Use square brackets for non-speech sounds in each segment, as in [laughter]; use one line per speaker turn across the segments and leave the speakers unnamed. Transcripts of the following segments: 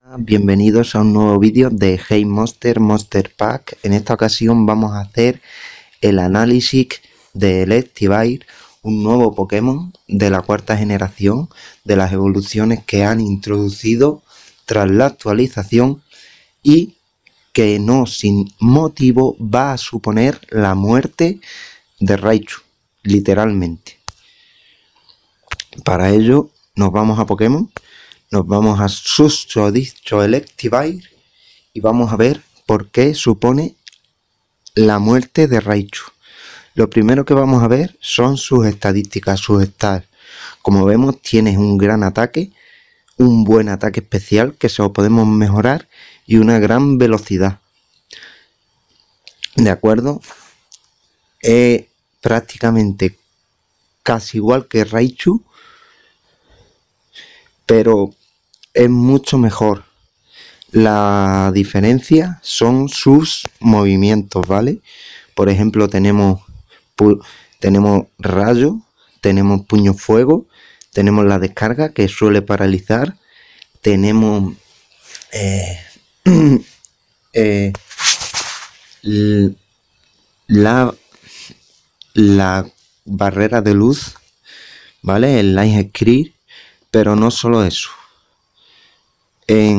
Ah, bienvenidos a un nuevo vídeo de Hey Monster Monster Pack. En esta ocasión vamos a hacer el análisis de Electivire, un nuevo Pokémon de la cuarta generación, de las evoluciones que han introducido tras la actualización y que no sin motivo va a suponer la muerte de Raichu, literalmente. Para ello nos vamos a Pokémon, nos vamos a dicho Electivire y vamos a ver por qué supone la muerte de Raichu. Lo primero que vamos a ver son sus estadísticas, sus stats. Como vemos, tienes un gran ataque, un buen ataque especial que se lo podemos mejorar y una gran velocidad. ¿De acuerdo? es eh, prácticamente casi igual que Raichu, pero es mucho mejor. La diferencia son sus movimientos, ¿vale? Por ejemplo, tenemos, tenemos rayo, tenemos puño fuego, tenemos la descarga que suele paralizar, tenemos eh, [clears throat] Eh, la, la barrera de luz, ¿vale? El line screen, pero no solo eso. En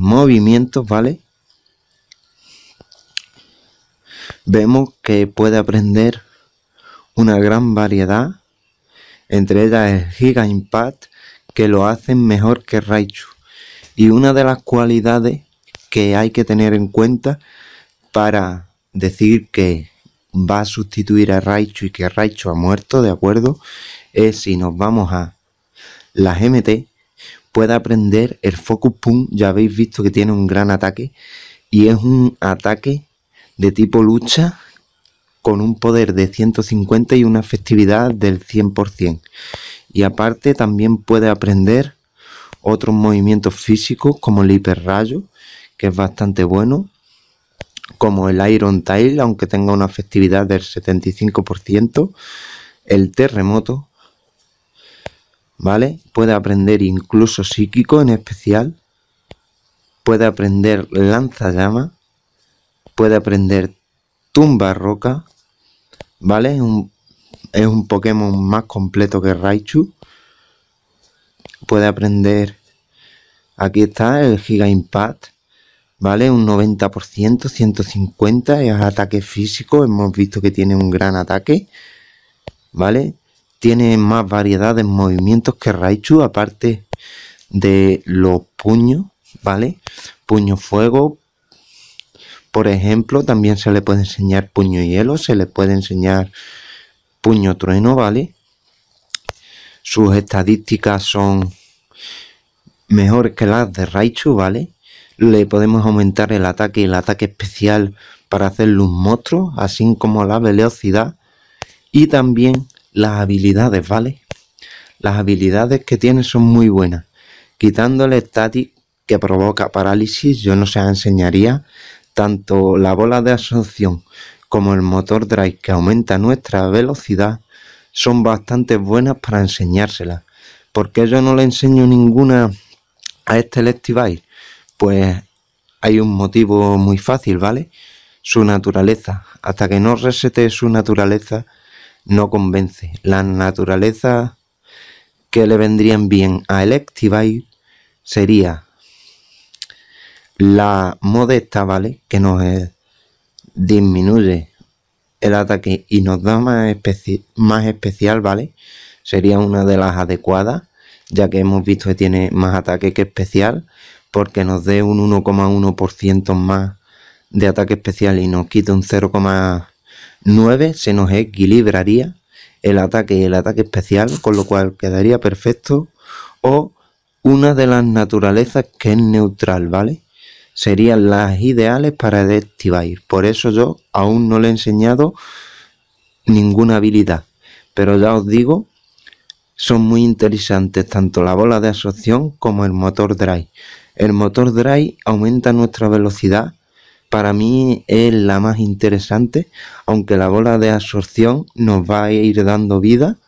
movimientos, ¿vale? Vemos que puede aprender una gran variedad, entre ellas el Giga Impact, que lo hacen mejor que Raichu. Y una de las cualidades que hay que tener en cuenta para decir que va a sustituir a Raichu y que Raichu ha muerto, ¿de acuerdo? Es si nos vamos a la MT puede aprender el Focus Pum, ya habéis visto que tiene un gran ataque, y es un ataque de tipo lucha con un poder de 150 y una efectividad del 100%. Y aparte también puede aprender otros movimientos físicos como el hiperrayo, que es bastante bueno, como el Iron Tail, aunque tenga una efectividad del 75%, el terremoto, ¿vale? Puede aprender incluso psíquico en especial, puede aprender Lanza Llama puede aprender tumba roca, ¿vale? Es un, es un Pokémon más completo que Raichu. Puede aprender... Aquí está el Giga Impact, ¿vale? Un 90%, 150 es ataque físico, hemos visto que tiene un gran ataque, ¿vale? Tiene más variedad de movimientos que Raichu, aparte de los puños, ¿vale? Puño fuego, por ejemplo, también se le puede enseñar puño hielo, se le puede enseñar puño trueno, ¿vale? Sus estadísticas son mejores que las de Raichu, ¿vale? le podemos aumentar el ataque y el ataque especial para hacerle un monstruo, así como la velocidad y también las habilidades, ¿vale? Las habilidades que tiene son muy buenas. Quitándole static que provoca parálisis, yo no se enseñaría. Tanto la bola de absorción como el motor drive que aumenta nuestra velocidad son bastante buenas para enseñárselas. Porque yo no le enseño ninguna a este Electivire pues hay un motivo muy fácil, ¿vale? Su naturaleza. Hasta que no resete su naturaleza, no convence. La naturaleza que le vendrían bien a Electivire sería la modesta, ¿vale? Que nos eh, disminuye el ataque y nos da más, más especial, ¿vale? Sería una de las adecuadas, ya que hemos visto que tiene más ataque que especial porque nos dé un 1,1% más de ataque especial y nos quite un 0,9, se nos equilibraría el ataque y el ataque especial, con lo cual quedaría perfecto. O una de las naturalezas que es neutral, ¿vale? Serían las ideales para desactivar. Por eso yo aún no le he enseñado ninguna habilidad. Pero ya os digo, son muy interesantes tanto la bola de absorción como el motor drive. El motor Drive aumenta nuestra velocidad. Para mí es la más interesante, aunque la bola de absorción nos va a ir dando vida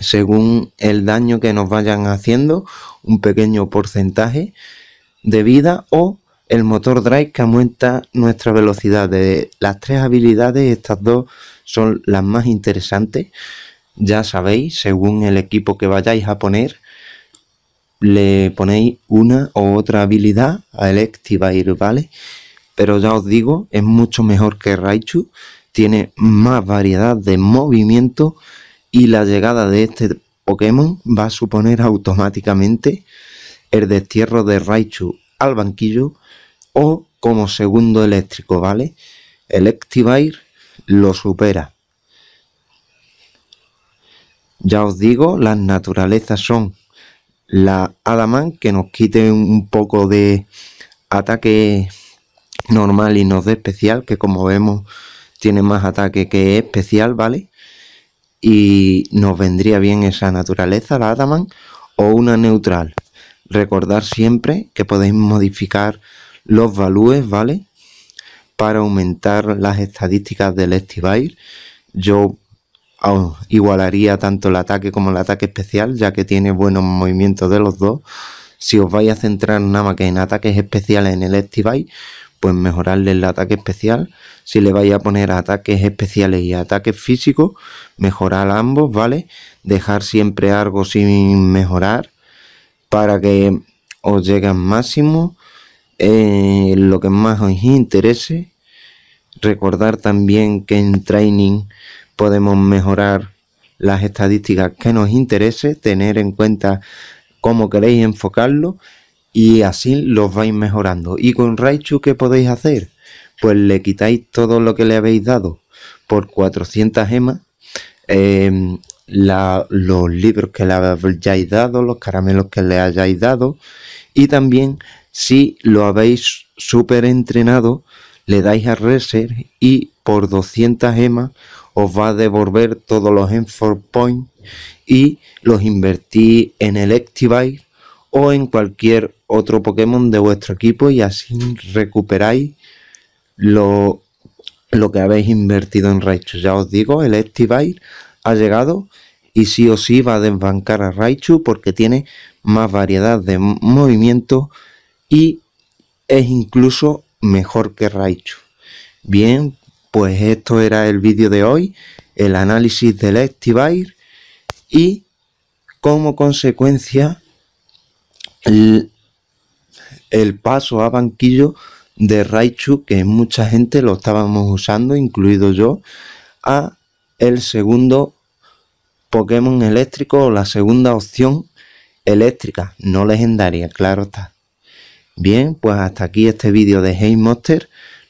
según el daño que nos vayan haciendo, un pequeño porcentaje de vida o el motor drive que aumenta nuestra velocidad. De las tres habilidades, estas dos son las más interesantes. Ya sabéis, según el equipo que vayáis a poner, le ponéis una o otra habilidad a Electivire, ¿vale? Pero ya os digo, es mucho mejor que Raichu, tiene más variedad de movimiento y la llegada de este Pokémon va a suponer automáticamente el destierro de Raichu al banquillo o como segundo eléctrico, ¿vale? Electivire lo supera. Ya os digo, las naturalezas son la Adaman que nos quite un poco de ataque normal y nos de especial, que como vemos tiene más ataque que especial, ¿vale? Y nos vendría bien esa naturaleza, la Adaman, o una neutral. Recordar siempre que podéis modificar los values ¿vale? Para aumentar las estadísticas del Estivire. Yo os igualaría tanto el ataque como el ataque especial, ya que tiene buenos movimientos de los dos. Si os vais a centrar nada más que en ataques especiales en el Estivai, pues mejorarle el ataque especial. Si le vais a poner ataques especiales y ataques físicos, mejorar ambos, ¿vale? Dejar siempre algo sin mejorar para que os llegue al máximo. Eh, lo que más os interese. Recordar también que en training podemos mejorar las estadísticas que nos interese, tener en cuenta cómo queréis enfocarlo y así los vais mejorando. ¿Y con Raichu qué podéis hacer? Pues le quitáis todo lo que le habéis dado por 400 gemas. Em, los libros que le habéis dado, los caramelos que le hayáis dado y también si lo habéis super entrenado le dais a reset y por 200 gemas os va a devolver todos los Enfor Points y los invertís en el Electivire o en cualquier otro Pokémon de vuestro equipo y así recuperáis lo, que habéis invertido en Raichu. Ya os digo, el Electivire ha llegado y sí o sí va a desbancar a Raichu porque tiene más variedad de movimiento. y es incluso mejor que Raichu. Bien, pues esto era el vídeo de hoy, el análisis del Activire y como consecuencia el, paso a banquillo de Raichu, que mucha gente lo estábamos usando, incluido yo, a el segundo Pokémon eléctrico o la segunda opción eléctrica, no legendaria, claro está. Bien, pues hasta aquí este vídeo de Hey Monster.